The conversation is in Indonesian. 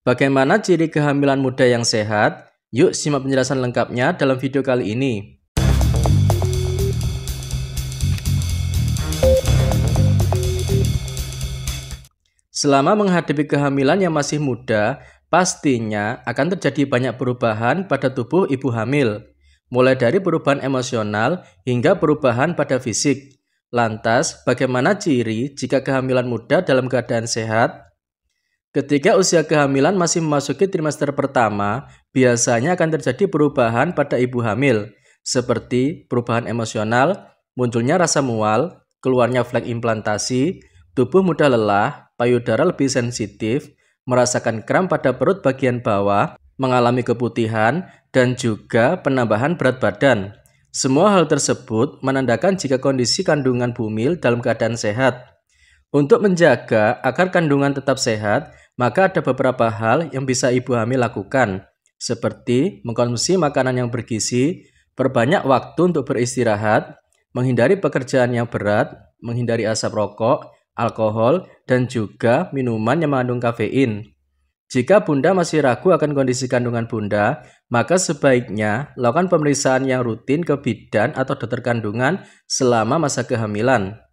Bagaimana ciri kehamilan muda yang sehat? Yuk simak penjelasan lengkapnya dalam video kali ini. Selama menghadapi kehamilan yang masih muda, pastinya akan terjadi banyak perubahan pada tubuh ibu hamil, mulai dari perubahan emosional hingga perubahan pada fisik. Lantas, bagaimana ciri jika kehamilan muda dalam keadaan sehat? Ketika usia kehamilan masih memasuki trimester pertama, biasanya akan terjadi perubahan pada ibu hamil, seperti perubahan emosional, munculnya rasa mual, keluarnya flek implantasi, tubuh mudah lelah, payudara lebih sensitif, merasakan kram pada perut bagian bawah, mengalami keputihan, dan juga penambahan berat badan. Semua hal tersebut menandakan jika kondisi kandungan bumil dalam keadaan sehat, untuk menjaga agar kandungan tetap sehat, maka ada beberapa hal yang bisa ibu hamil lakukan, seperti mengkonsumsi makanan yang bergizi, perbanyak waktu untuk beristirahat, menghindari pekerjaan yang berat, menghindari asap rokok, alkohol, dan juga minuman yang mengandung kafein. Jika bunda masih ragu akan kondisi kandungan bunda, maka sebaiknya lakukan pemeriksaan yang rutin ke bidan atau dokter kandungan selama masa kehamilan.